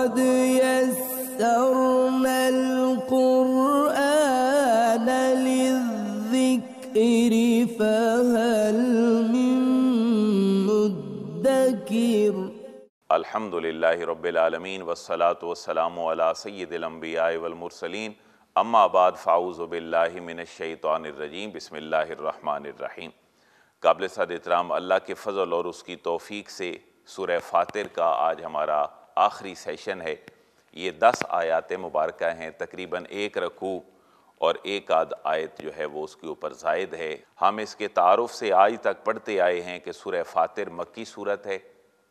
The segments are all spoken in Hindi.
قد يسرنا القرآن للذكر فهل من مدكر الحمد لله رب العالمين والصلاة والسلام على سيد الأنبياء والمرسلين अम्मा आबाद फ़ाउज़ बिल्लाहि मिनशैतानरजीम बसमीम काबिल सद इतराम अल्लाह के फ़ज़ल और उसकी तोफ़ी से सुर फ़ातिर का आज हमारा आखिरी सेशन है ये दस आयात मुबारक हैं तकरीबन एक रकू और एक आध आयत जो है वो उसके ऊपर जायद है हम इसके तारफ़ से आज तक पढ़ते आए हैं कि सुर फ़ातिर मक्की सूरत है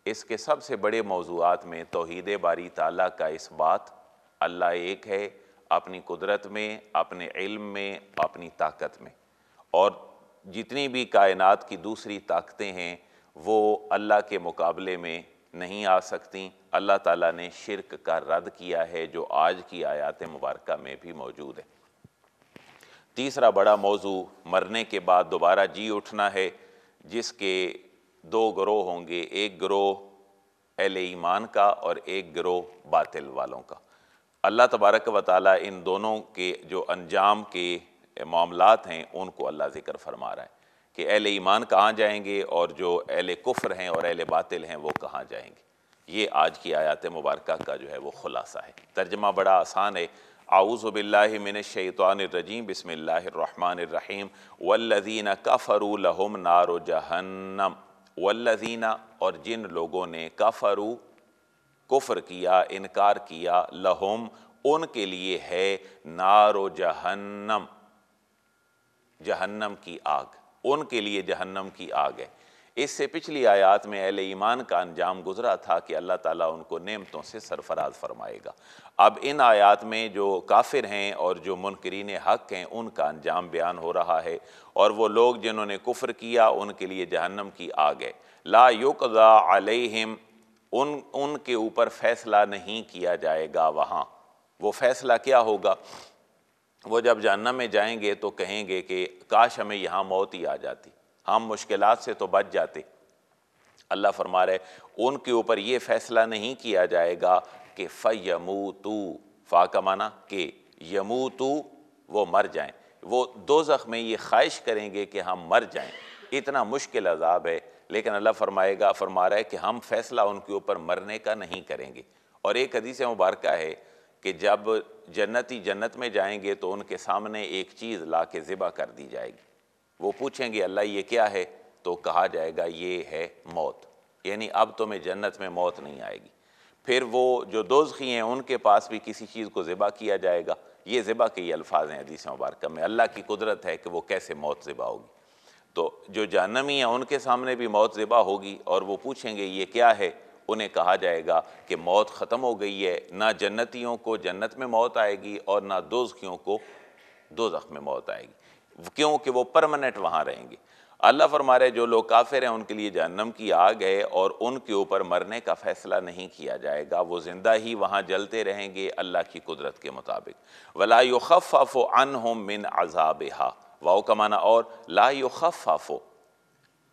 इसके सबसे बड़े मौजूद में तोहद बारी ताला का इस बात अल्लाह एक है अपनी कुदरत में अपने इल्म में अपनी ताकत में और जितनी भी कायनात की दूसरी ताकतें हैं वो अल्लाह के मुकाबले में नहीं आ सकती अल्लाह ताला ने शिरक का रद्द किया है जो आज की आयात मुबारक में भी मौजूद है तीसरा बड़ा मौजू मरने के बाद दोबारा जी उठना है जिसके दो ग्रोह होंगे एक ग्रोह एल ईमान का और एक ग्रोह बातिल वालों का अल्लाह तबारक व ताली इन दोनों के जो अनजाम के मामलात हैं उनको अल्लाह ज़िक्र फरमा रहा है कि अहल ईमान कहाँ जाएंगे और जो अहल कुफ्र हैं और अहल बातिल हैं वो कहाँ जाएंगे ये आज की आयात मुबारक का जो है वो खुलासा है तर्जमा बड़ा आसान है आउज़ आऊज़बिल्लिन शैतानरजीम बसमीम वल्लिन कफ़रू लहम नार जहन्नम वल्लिन और जिन लोगों ने कफ़रू कुफ़र किया इनकार किया लहम उनके लिए है नार जहन्नम जहन्नम की आग उनके लिए जहन्नम की आग है इससे पिछली आयात में अहल ईमान का अंजाम गुजरा था कि अल्लाह ताला उनको नेमतों से सरफराज फरमाएगा अब इन आयात में जो काफिर हैं और जो मुनकरीन हक़ हैं उनका अंजाम बयान हो रहा है और वो लोग जिन्होंने कुफ्र किया उनके लिए जहन्नम की आग है ला युकदा अलैहिम उन उनके ऊपर फ़ैसला नहीं किया जाएगा वहाँ वो फ़ैसला क्या होगा वो जब जानना में जाएंगे तो कहेंगे कि काश हमें यहाँ मौत ही आ जाती हम मुश्किल से तो बच जाते अल्लाह फरमा रहे उनके ऊपर ये फैसला नहीं किया जाएगा कि फ़यमू तू फाका माना कि यमू तू वो मर जाएं वो दो में ये ख्वाहिश करेंगे कि हम मर जाएं इतना मुश्किल अजाब है लेकिन अल्लाह फरमाएगा फरमा रहा है कि हम फैसला उनके ऊपर मरने का नहीं करेंगे और एक अदीस मुबारक है कि जब जन्नती जन्नत में जाएंगे तो उनके सामने एक चीज़ ला के ज़िबा कर दी जाएगी वो पूछेंगे अल्लाह ये क्या है तो कहा जाएगा ये है मौत यानी अब तुम्हें तो जन्नत में मौत नहीं आएगी फिर वो जो दोजखी हैं उनके पास भी किसी चीज़ को ज़िबा किया जाएगा ये ज़िबा के ये अल्फाज हैं हदीस मुबारक में अल्लाह की कुदरत है कि वो कैसे मौत ज़िबा होगी तो जो जानमी हैं उनके सामने भी मौत ज़िबा होगी और वो पूछेंगे ये क्या है उन्हें कहा जाएगा कि मौत ख़त्म हो गई है ना जन्नतियों को जन्नत में मौत आएगी और ना दोजखियों को दो में मौत आएगी क्योंकि वो परमानेंट वहाँ रहेंगे अल्लाह फरमारे जो लोग काफिर हैं उनके लिए जहन्नम की आग है और उनके ऊपर मरने का फ़ैसला नहीं किया जाएगा वो ज़िंदा ही वहाँ जलते रहेंगे अल्लाह की कुदरत के मुताबिक वला युखफ़ाफ़ो अन होम मिन अजाब हा वाओ का माना और ला युखफ़ाफ़ो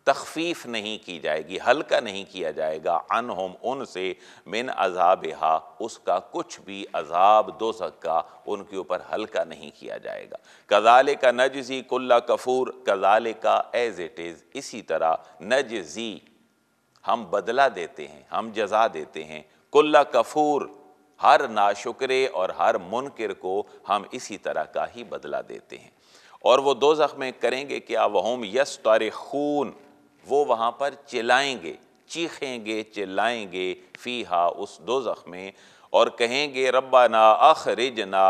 तखफीफ नहीं की जाएगी हल्का नहीं किया जाएगा अन हम उन से मिन अजाब हा उसका कुछ भी अजाब दो का उनके ऊपर हल्का नहीं किया जाएगा कजाले का नज़ी कुल्ला कफूर कजाले का एज इट इज़ इसी तरह जी हम बदला देते हैं हम जजा देते हैं कुल्ला कफूर हर नाशुकरे और हर मुनकर को हम इसी तरह का ही बदला देते हैं और वो दो में करेंगे क्या वहम यस तार खून वो वहाँ पर चिल्लाएंगे चीखेंगे चिल्लाएंगे फ़ीहा उस दो में और कहेंगे रब्बा ना अखरिज ना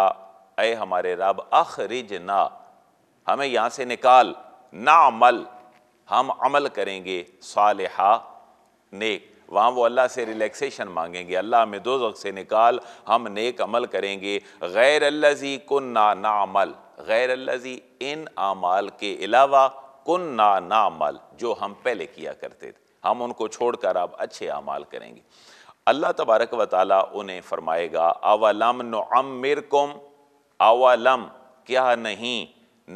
अय हमारे रब अखरिज ना हमें यहाँ से निकाल ना अमल हम अमल करेंगे साल नेक वहाँ वो अल्लाह से रिलैक्सेशन मांगेंगे अल्लाह हमें दो से निकाल हम नेक अमल करेंगे गैर अल्लाजी को ना ना अमल गैर अल्लाजी इन अमाल के अलावा कुन ना नामल जो हम पहले किया करते थे हम उनको छोड़कर अब अच्छे अमाल करेंगे अल्लाह तबारक व ताली उन्हें फरमाएगा अवलम मिर कुम अवलम क्या नहीं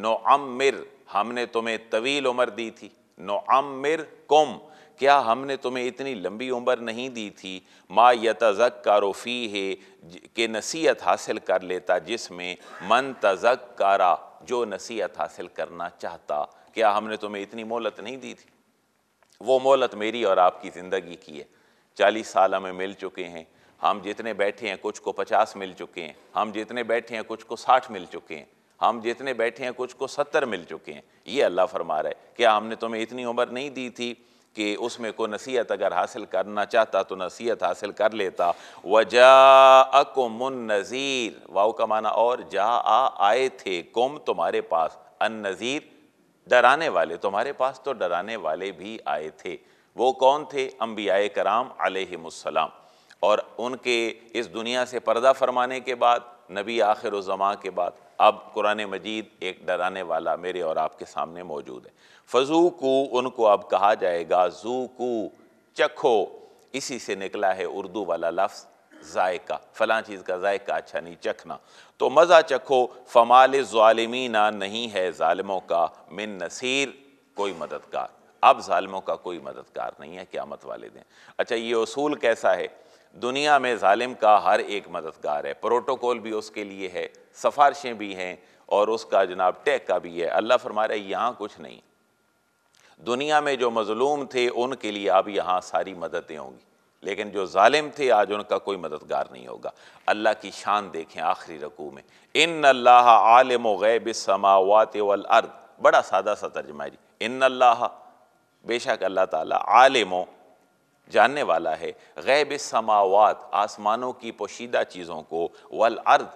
नो मिर हमने तुम्हें तवील उम्र दी थी नो मिर कुम क्या हमने तुम्हें इतनी लंबी उम्र नहीं दी थी मा यतज़क रोफ़ी है कि नसीहत हासिल कर लेता जिसमें मन तज़क कारा जो नसीहत हासिल करना चाहता क्या हमने तुम्हें इतनी मोहलत नहीं दी थी वो मोहलत मेरी और आपकी ज़िंदगी की है चालीस साल हमें मिल चुके हैं हम जितने बैठे हैं कुछ को पचास मिल चुके हैं हम जितने बैठे हैं कुछ को साठ मिल चुके हैं हम जितने बैठे हैं कुछ को सत्तर मिल चुके हैं ये अल्लाह फरमा रहा है क्या हमने तुम्हें इतनी उम्र नहीं दी थी कि उसमें को नसीहत अगर हासिल करना चाहता तो नसीहत हासिल कर लेता वजा कुमन नज़ीर वाओ का माना और जा आ आए थे कुम तुम्हारे पास अन नज़ीर डराने वाले तुम्हारे पास तो डराने वाले भी आए थे वो कौन थे अम्बिया कराम आलमसलाम और उनके इस दुनिया से पर्दा फरमाने के बाद नबी आखिर ज़मा के बाद अब कुरान मजीद एक डराने वाला मेरे और आपके सामने मौजूद है फजू को उनको अब कहा जाएगा जू को चखो इसी से निकला है उर्दू वाला लफ्ज़ जायका फ़लाँ चीज़ का जायका अच्छा नहीं चखना तो मज़ा चखो फ़माल ालमीना नहीं है ालमों का मिन नसीर कोई मददगार अब ालमों का कोई मददगार नहीं है मत वाले दें अच्छा ये असूल कैसा है दुनिया में ालिम का हर एक मददगार है प्रोटोकॉल भी उसके लिए है सफारशें भी हैं और उसका जनाब टैग का भी है अल्लाह फरमा रहा है यहाँ कुछ नहीं दुनिया में जो मजलूम थे उनके लिए अब यहाँ सारी मददें होंगी लेकिन जो ालिम थे आज उनका कोई मददगार नहीं होगा अल्लाह की शान देखें आखिरी रकू में इन अल्लाह आलम गैब समावत अर्द बड़ा सादा सा तर्जमा जी इन अल्लाह बेशक अल्लाह ताला आलम जानने वाला है गैब समावत आसमानों की पोशीदा चीज़ों को वल अर्द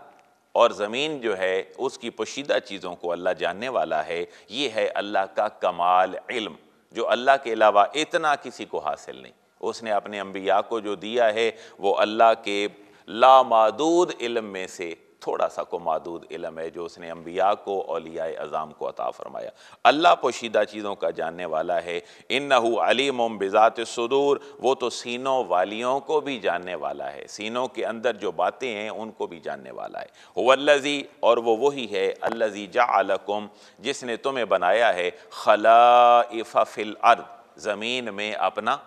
और ज़मीन जो है उसकी पोशीदा चीज़ों को अल्लाह जानने वाला है ये है अल्लाह का कमाल इल्म जो अल्लाह के अलावा इतना किसी को हासिल नहीं उसने अपने अम्बिया को जो दिया है वो अल्लाह के लामादूद इलम में से थोड़ा सा को मादूद इलम है जो उसने अम्बिया को अलिया अज़ाम को अता फ़रमाया अल्लाह पोशीदा चीज़ों का जानने वाला है इन अलीम बिज़ात सदूर वो तो सीनों वालियों को भी जानने वाला है सीनों के अंदर जो बातें हैं उनको भी जानने वाला है वल्लजी और वो वही है अल्लजी जाकुम जिसने तुम्हें बनाया है खला फ़िल अर्द ज़मीन में अपना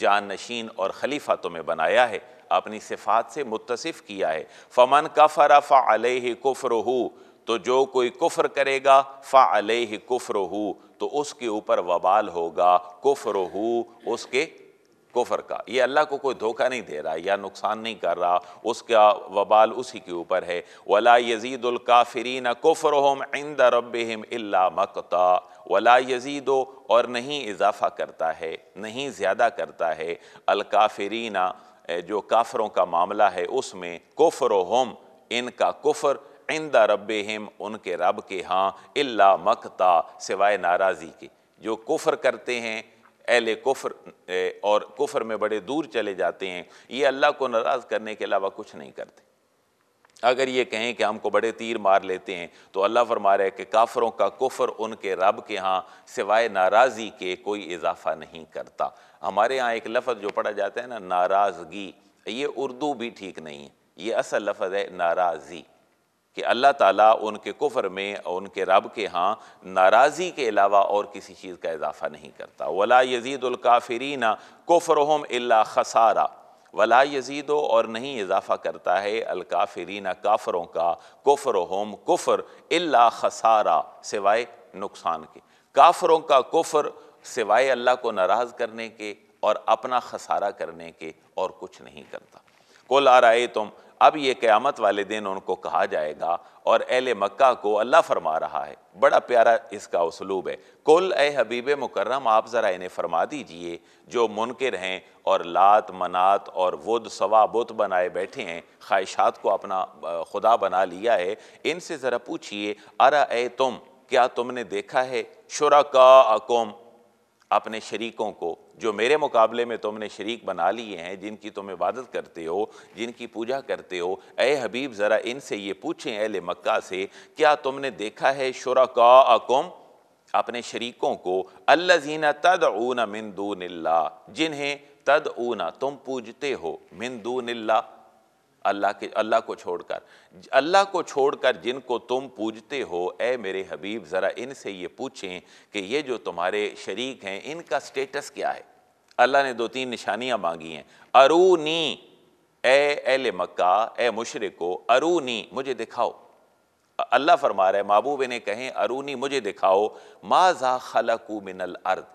जान नशीन और खलीफा तुम्हें बनाया है अपनी सिफात से मुतसिफ़ किया है फ़मन का फ़रफ़ा अलह कुफ़र हो तो जो कोई कुफ़र करेगा फ़ा अलह कुफ़र हो तो उसके ऊपर वबाल होगा कुफ़र हो उसके कुफर का ये अल्लाह को कोई धोखा नहीं दे रहा या नुकसान नहीं कर रहा उसका वबाल उसी के ऊपर है वला यजीदुल्काफरीन होम इंद रबहम इल्ला मकता वला यजीदो और नहीं इजाफ़ा करता है नहीं ज़्यादा करता है अलकाफरीना जो काफरों का मामला है उसमें कुफरहम इनका कुफर इंद रब हिम उनके रब के हाँ इल्ला मकता सिवाय नाराज़ी के जो कुफर करते हैं अहल कुफर और कुफर में बड़े दूर चले जाते हैं ये अल्लाह को नाराज़ करने के अलावा कुछ नहीं करते अगर ये कहें कि हमको बड़े तीर मार लेते हैं तो अल्लाह फरमा रहे है कि काफरों का कुफर उनके रब के यहाँ सिवाय नाराज़गी के कोई इजाफा नहीं करता हमारे यहाँ एक लफ्ज़ जो पढ़ा जाता है ना नाराज़गी ये उर्दू भी ठीक नहीं है ये असल लफ्ज़ है नाराज़ी कि अल्लाह ताला उनके कुफर में उनके रब के यहाँ नाराज़ी के अलावा और किसी चीज़ का इजाफ़ा नहीं करता वला कुफ़र कुफरहम अल्ला खसारा वला यजीदो और नहीं इजाफ़ा करता है अलकाफरीना काफरों का कुफर होम कुफर अल्ला खसारा सिवाय नुकसान के काफरों का कुफर सिवाय अल्लाह को नाराज़ करने के और अपना खसारा करने के और कुछ नहीं करता कुल आ रहे तुम अब ये क़्यामत वाले दिन उनको कहा जाएगा और अहल मक्का को अल्लाह फरमा रहा है बड़ा प्यारा इसका उसलूब है कुल ए हबीब मुकर्रम आप ज़रा इन्हें फरमा दीजिए जो मुनकर हैं और लात मनात और वुद सवा बुत बनाए बैठे हैं ख्वाहिशात को अपना खुदा बना लिया है इनसे ज़रा पूछिए अरा ए तुम क्या तुमने देखा है शुरा का अकुम अपने शरीकों को जो मेरे मुकाबले में तुमने शरीक बना लिए हैं जिनकी तुम इबादत करते हो जिनकी पूजा करते हो ए हबीब ज़रा इनसे ये पूछें अहले मक्का से क्या तुमने देखा है शुरा का अकुम अपने शरीकों को अल्लाजीना तद ऊना मिंदून जिन्हें तद ऊना तुम पूजते हो मिंदून अल्लाह के अल्लाह को छोड़कर अल्लाह को छोड़कर जिनको तुम पूजते हो ऐ मेरे हबीब ज़रा इनसे ये पूछें कि ये जो तुम्हारे शरीक हैं इनका स्टेटस क्या है अल्लाह ने दो तीन निशानियाँ मांगी हैं अरूनी ए एल मक्का ए मुशरको अरूनी मुझे दिखाओ अल्लाह फरमा रहे महबूब इन्हें कहें अरूनी मुझे दिखाओ माजा खलकू मिनल अर्द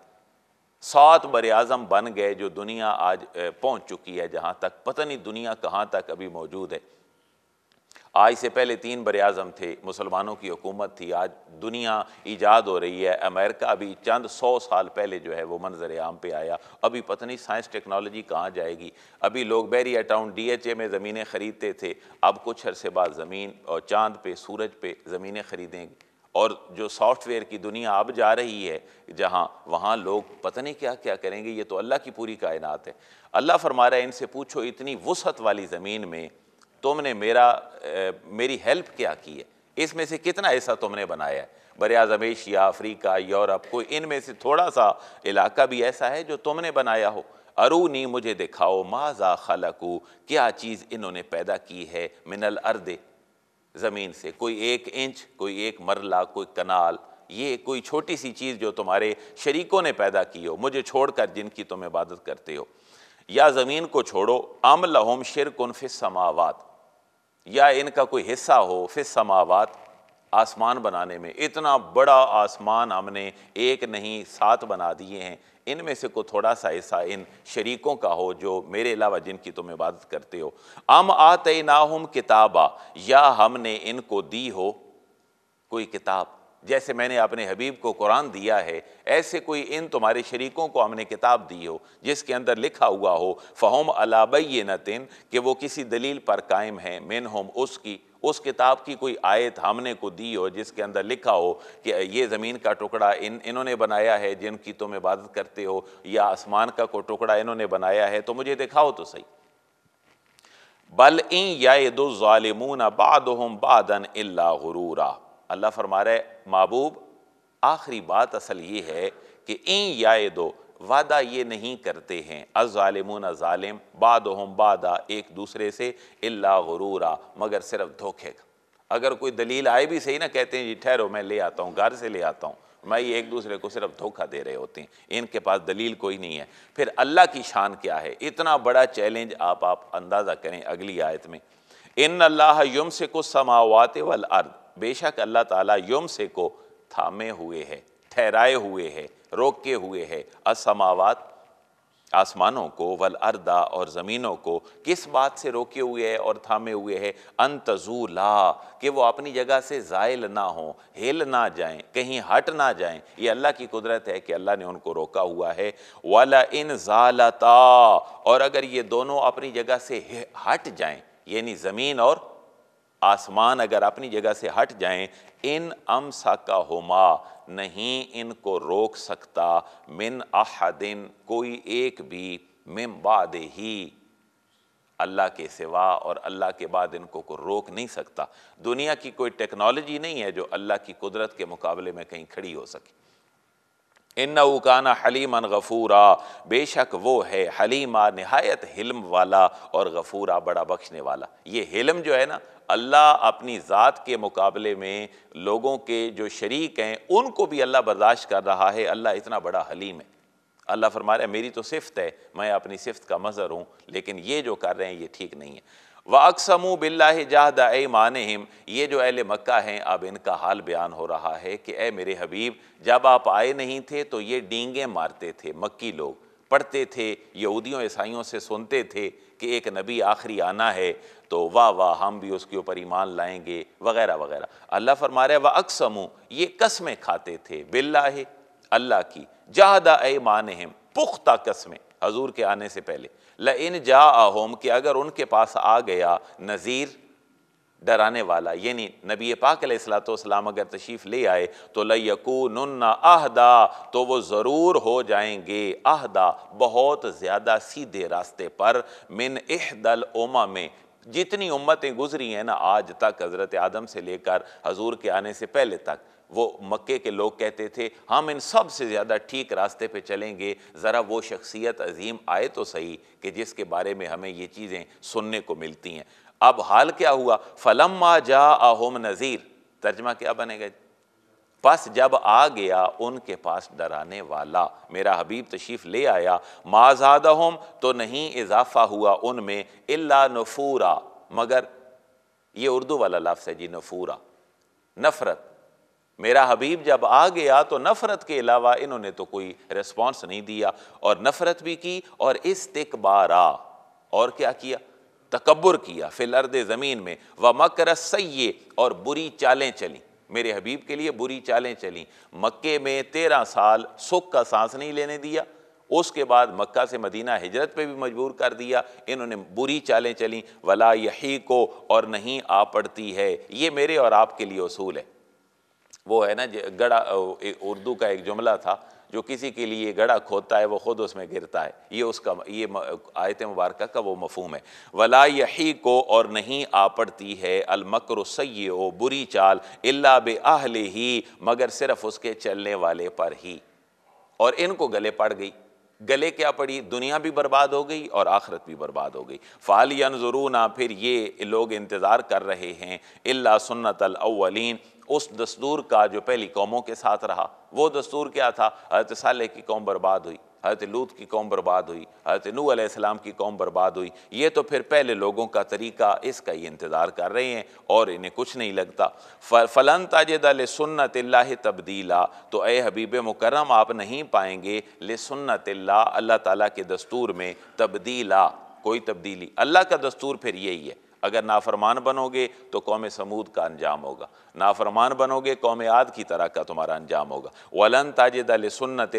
सात बर आजम बन गए जो दुनिया आज पहुंच चुकी है जहां तक पता नहीं दुनिया कहां तक अभी मौजूद है आज से पहले तीन बर अज़म थे मुसलमानों की हुकूमत थी आज दुनिया ईजाद हो रही है अमेरिका अभी चंद सौ साल पहले जो है वो मंजर आम पे आया अभी पता नहीं साइंस टेक्नोलॉजी कहाँ जाएगी अभी लोग Bahria town D H A में ज़मीनें ख़रीदते थे अब कुछ अरसे बाद ज़मीन और चांद पे सूरज पे ज़मीनें ख़रीदेंगे और जो सॉफ्टवेयर की दुनिया अब जा रही है जहाँ वहाँ लोग पता नहीं क्या क्या करेंगे ये तो अल्लाह की पूरी कायनात है अल्लाह फरमा रहा है इनसे पूछो इतनी वसत वाली ज़मीन में तुमने मेरा ए, मेरी हेल्प क्या की है इसमें से कितना ऐसा तुमने बनाया है बर अज़म एशिया अफ्रीका यूरोप कोई इनमें से थोड़ा सा इलाका भी ऐसा है जो तुमने बनाया हो अरूनी मुझे दिखाओ माजा खलकू क्या चीज़ इन्होंने पैदा की है मिनल अर्द ज़मीन से कोई एक इंच कोई एक मरला कोई कनाल ये कोई छोटी सी चीज़ जो तुम्हारे शरीकों ने पैदा की हो मुझे छोड़कर जिनकी तुम इबादत करते हो या ज़मीन को छोड़ो अम शिर कन फिस समावत या इनका कोई हिस्सा हो फिस समावत आसमान बनाने में इतना बड़ा आसमान हमने एक नहीं सात बना दिए हैं इनमें से को थोड़ा सा ऐसा इन शरीकों का हो जो मेरे अलावा जिनकी तुम तो इबादत करते हो अम आते ना हम किताबा या हमने इनको दी हो कोई किताब जैसे मैंने अपने हबीब को कुरान दिया है ऐसे कोई इन तुम्हारे शरीकों को हमने किताब दी हो जिसके अंदर लिखा हुआ हो फ़हम नतिन कि वो किसी दलील पर कायम है मिन हम उसकी उस किताब की कोई आयत हमने को दी हो जिसके अंदर लिखा हो कि ये ज़मीन का टुकड़ा इन इन्होंने बनाया है जिनकी तुम इबादत करते हो या आसमान का को टुकड़ा इन्होंने बनाया है तो मुझे दिखाओ तो सही बल इन यादुलमून बाद बादन हरूरा अल्लाह फरमा रहे महबूब आखिरी बात असल ये है कि इन यादो वादा ये नहीं करते हैं अजालिमुन ालिम बाद हम बादा एक दूसरे से इल्ला गुरूरा मगर सिर्फ धोखे का अगर कोई दलील आए भी सही ना कहते हैं जी ठहरो मैं ले आता हूँ घर से ले आता हूँ मैं ये एक दूसरे को सिर्फ धोखा दे रहे होते हैं इनके पास दलील कोई नहीं है फिर अल्लाह की शान क्या है इतना बड़ा चैलेंज आप आप अंदाज़ा करें अगली आयत में इन अल्लाह युम से को समावात वल अर्द बेशक अल्लाह ताला युम से को थामे हुए है ठहराए हुए है रोके हुए है असमावात आसमानों को वल अर्दा और ज़मीनों को किस बात से रोके हुए है और थामे हुए है अंतजू ला कि वो अपनी जगह से ज़ायल ना हों हिल ना जाएं कहीं हट ना जाएं ये अल्लाह की कुदरत है कि अल्लाह ने उनको रोका हुआ है वाला इन ज़ालता और अगर ये दोनों अपनी जगह से हट जाएं यानी ज़मीन और आसमान अगर अपनी जगह से हट जाएं इन अम साका होमा नहीं इनको रोक सकता मिन अहदिन कोई एक भी मिम बाद ही अल्लाह के सिवा और अल्लाह के बाद इनको को रोक नहीं सकता दुनिया की कोई टेक्नोलॉजी नहीं है जो अल्लाह की कुदरत के मुकाबले में कहीं खड़ी हो सके इन उकाना हलीमन गफूरा बेशक वो है हलीमा नहायत हिल्म वाला और गफूरा बड़ा बख्शने वाला ये हिल्म जो है ना अल्लाह अपनी ज़ात के मुकाबले में लोगों के जो शरीक हैं उनको भी अल्लाह बर्दाश्त कर रहा है अल्लाह इतना बड़ा हलीम है अल्लाह फरमा रहे मेरी तो सिफत है मैं अपनी सिफत का मज़र हूँ लेकिन ये जो कर रहे हैं ये ठीक नहीं है व अकसम बिल्ला मान हिम ये जो अहल मक् हैं अब इनका हाल बयान हो रहा है कि ए मेरे हबीब जब आप आए नहीं थे तो ये डींगे मारते थे मक्की लोग पढ़ते थे यहूदियों ईसाइयों से सुनते थे कि एक नबी आखिरी आना है तो वाह वाह हम भी उसके ऊपर ईमान लाएंगे वगैरह वगैरह अल्लाह फरमा रहे व अक्समू ये कस्में खाते थे बिल्ला अल्लाह की जहादा ए मान हिम पुख्ता कस्में हजूर के आने से पहले ल इन जा आहोम कि अगर उनके पास आ गया नज़ीर डराने वाला यानी नबी पाक सलाम अगर तशीफ़ ले आए तो लकू नन्ना आहदा तो वो ज़रूर हो जाएंगे आहदा बहुत ज़्यादा सीधे रास्ते पर मिन अहदल उमा में जितनी उम्मतें गुजरी हैं ना आज तक हज़रत आदम से लेकर हजूर के आने से पहले तक वो मक्के के लोग कहते थे हम इन सब से ज़्यादा ठीक रास्ते पे चलेंगे ज़रा वो शख्सियत अजीम आए तो सही कि जिसके बारे में हमें ये चीज़ें सुनने को मिलती हैं अब हाल क्या हुआ फलम जा आहोम नज़ीर तर्जमा क्या बनेगा बस जब आ गया उनके पास डराने वाला मेरा हबीब तशीफ ले आया माजाद हम तो नहीं इजाफ़ा हुआ उनमें इल्ला नफूरा मगर ये उर्दू वाला लफ्स है जी नफूरा नफ़रत मेरा हबीब जब आ गया तो नफ़रत के अलावा इन्होंने तो कोई रिस्पॉन्स नहीं दिया और नफ़रत भी की और इस तिकबारा और क्या किया तकबर किया फिलर्द ज़मीन में व मकर सै और बुरी चालें चली मेरे हबीब के लिए बुरी चालें चलीं मक्के में तेरह साल सुख का सांस नहीं लेने दिया उसके बाद मक्का से मदीना हिजरत पे भी मजबूर कर दिया इन्होंने बुरी चालें चलीं वला यही को और नहीं आ पड़ती है ये मेरे और आपके लिए असूल है वो है ना गड़ा उर्दू का एक जुमला था जो किसी के लिए गड़ा खोदता है वो खुद उसमें गिरता है ये उसका ये आयत मुबारक का वो मफहम है वला यही को और नहीं आ पड़ती है अलमकर सै बुरी चाल अल्ला आहले ही मगर सिर्फ उसके चलने वाले पर ही और इनको गले पड़ गई गले क्या पड़ी दुनिया भी बर्बाद हो गई और आखरत भी बर्बाद हो गई फ़ालियन ज़रूना फिर ये लोग इंतज़ार कर रहे हैं अल्ला सुन्नत अव्वलिन उस दस्तूर का जो पहली कौमों के साथ रहा वो दस्तूर क्या था हजरत साले की कौम बर्बाद हुई हजरत लूत की कौम बर्बाद हुई हजरत नू आसमाम की कौम बर्बाद हुई ये तो फिर पहले लोगों का तरीका इसका ही इंतज़ार कर रहे हैं और इन्हें कुछ नहीं लगता फ़लन ताजदल सुन्नत ला तब्दीला तो ए हबीब मुकरम आप नहीं पाएंगे ले सुन्नत ला अल्लाह ताली के दस्तूर में तब्दीला कोई तब्दीली अल्लाह का दस्तूर फिर यही है अगर नाफरमान बनोगे तो कौम समूद का अंजाम होगा नाफरमान बनोगे कौम आद की तरह का तुम्हारा अंजाम होगा वलन ताजद सुन्नत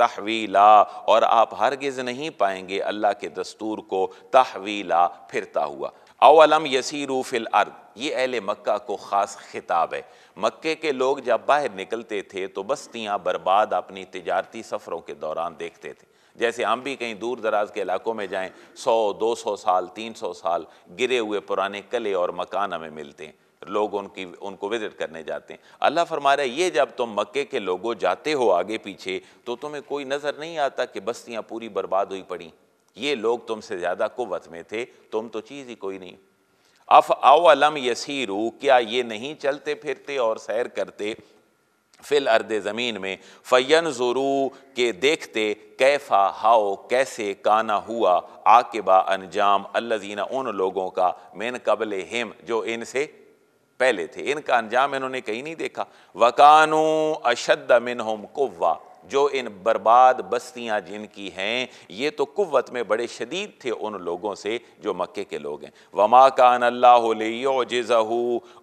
तहवीला और आप हरगिज़ नहीं पाएंगे अल्लाह के दस्तूर को तहवीला फिरता हुआ अवलम यसीरू फिल अर्द ये अहल मक्का को ख़ास खिताब है मक्के के लोग जब बाहर निकलते थे तो बस्तियाँ बर्बाद अपनी तजारती सफ़रों के दौरान देखते थे जैसे हम भी कहीं दूर दराज के इलाकों में जाएं सौ दो सौ साल तीन सौ साल गिरे हुए पुराने कले और मकान हमें मिलते हैं लोग उनकी उनको विजिट करने जाते हैं अल्लाह फरमा रहा है ये जब तुम मक्के के लोगों जाते हो आगे पीछे तो तुम्हें कोई नज़र नहीं आता कि बस्तियाँ पूरी बर्बाद हुई पड़ी ये लोग तुमसे ज़्यादा कुत में थे तुम तो चीज़ ही कोई नहीं अफ आओ अलम यसी क्या ये नहीं चलते फिरते और सैर करते फिल अर्द ज़मीन में फ़ैन जोरू के देखते कैफ़ा हाओ कैसे काना हुआ आकेबा अनजाम अल्लाजीना उन लोगों का मेन कबल हिम जो इनसे पहले थे इनका अंजाम इन्होंने कहीं नहीं देखा वकानू अशद मिन हम कुवा जो इन बर्बाद बस्तियाँ जिनकी हैं ये तो कुत में बड़े शदीद थे उन लोगों से जो मक्के के लोग हैं वमा कान अल्लाह जज़हू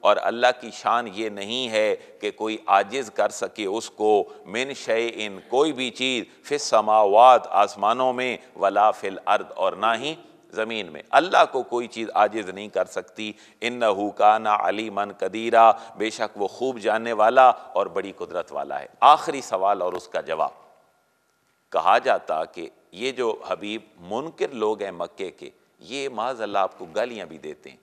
और अल्लाह की शान ये नहीं है कि कोई आजिज़ कर सके उसको मिन शय इन कोई भी चीज़ फिर समावात आसमानों में वला फिल अर्द और ना ही ज़मीन में अल्लाह को कोई चीज़ आजिज़ नहीं कर सकती इन न हुकाना अली मन कदीरा बेशक वो खूब जानने वाला और बड़ी कुदरत वाला है आखिरी सवाल और उसका जवाब कहा जाता कि ये जो हबीब मुनकर लोग हैं मक्के के ये अल्लाह आपको गालियां भी देते हैं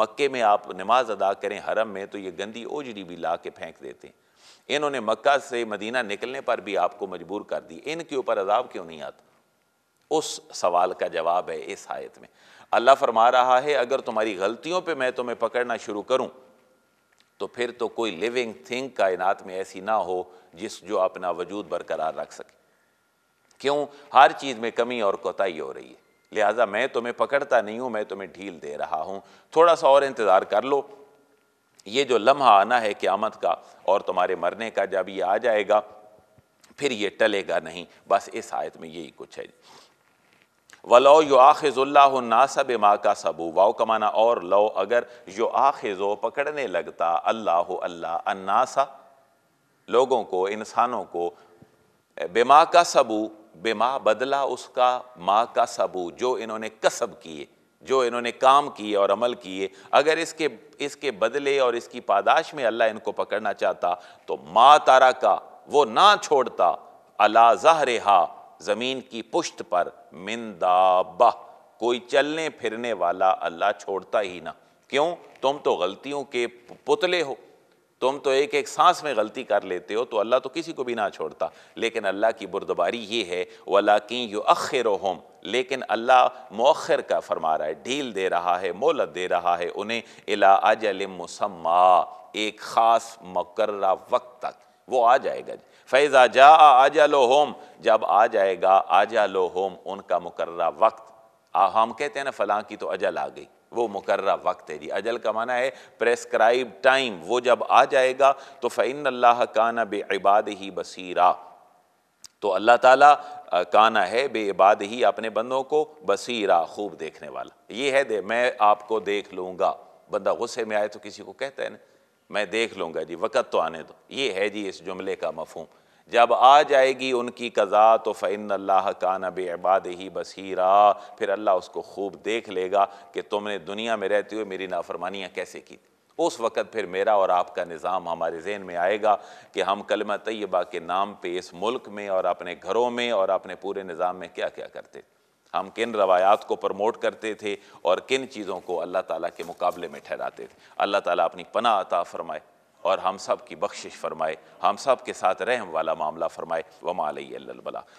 मक्के में आप नमाज अदा करें हरम में तो ये गंदी ओजड़ी भी ला के फेंक देते हैं इन्होंने मक्का से मदीना निकलने पर भी आपको मजबूर कर दी इनके ऊपर अजाब क्यों नहीं आता उस सवाल का जवाब है इस आयत में अल्लाह फरमा रहा है अगर तुम्हारी गलतियों पे मैं तुम्हें पकड़ना शुरू करूं तो फिर तो कोई लिविंग थिंग कायनात में ऐसी ना हो जिस जो अपना वजूद बरकरार रख सके क्यों हर चीज़ में कमी और कोताही हो रही है लिहाजा मैं तुम्हें पकड़ता नहीं हूं मैं तुम्हें ढील दे रहा हूं थोड़ा सा और इंतज़ार कर लो ये जो लम्हा आना है क़्यामत का और तुम्हारे मरने का जब ये आ जाएगा फिर ये टलेगा नहीं बस इस आयत में यही कुछ है व वलो यो आखिज़ुल्लासा माँ का सबू वाओ कमाना और लो अगर यो आखिज़ो पकड़ने लगता अल्लाह अल्लाह अन्नासा लोगों को इंसानों को बेमा का सबू बेमा बदला उसका माँ का सबू जो इन्होंने कसब किए जो इन्होंने काम किए और अमल किए अगर इसके इसके बदले और इसकी पादाश में अल्लाह इनको पकड़ना चाहता तो माँ तारा का वो ना छोड़ता अला जहर हा ज़मीन की पुश्त पर मिंदाबा कोई चलने फिरने वाला अल्लाह छोड़ता ही ना क्यों तुम तो गलतियों के पुतले हो तुम तो एक एक सांस में गलती कर लेते हो तो अल्लाह तो किसी को भी ना छोड़ता लेकिन अल्लाह की बुरदबारी ये है वलाकिन यु अखिर होम लेकिन अल्लाह मौखर का फरमा रहा है ढील दे रहा है मोहलत दे रहा है उन्हें अला अजल मुसम्मा एक ख़ास मकर्रा वक्त तक वो आ जाएगा फैज़ा जा जा लो होम जब आ जाएगा आ जा लो होम उनका मुकर्रा वक्त आ हम कहते हैं ना फलां की तो अजल आ गई वो मुकर्रा वक्त है जी अजल का माना है प्रेस्क्राइब टाइम वो जब आ जाएगा तो फ़ैन अल्लाह काना इबाद ही बसीरा तो अल्लाह ताला काना है बेबाद ही अपने बंदों को बसीरा खूब देखने वाला ये है दे मैं आपको देख लूँगा बंदा गुस्से में आए तो किसी को कहता है ना मैं देख लूँगा जी वक़्त तो आने दो ये है जी इस जुमले का मफहम जब आ जाएगी उनकी कज़ा तो फ़ैन अल्लाह का नब इबाद ही बसीरा फिर अल्लाह उसको खूब देख लेगा कि तुमने दुनिया में रहते हुए मेरी नाफरमानियाँ कैसे की थी उस वक़्त फिर मेरा और आपका निज़ाम हमारे जहन में आएगा कि हम कलमा तैयबा के नाम पर इस मुल्क में और अपने घरों में और अपने पूरे निज़ाम में क्या क्या करते हम किन रवायात को प्रमोट करते थे और किन चीज़ों को अल्लाह ताला के मुकाबले में ठहराते थे अल्लाह ताला अपनी पना अता फरमाए और हम सब की बख्शिश फरमाए हम सब के साथ रहम वाला मामला फरमाए वमा अलबला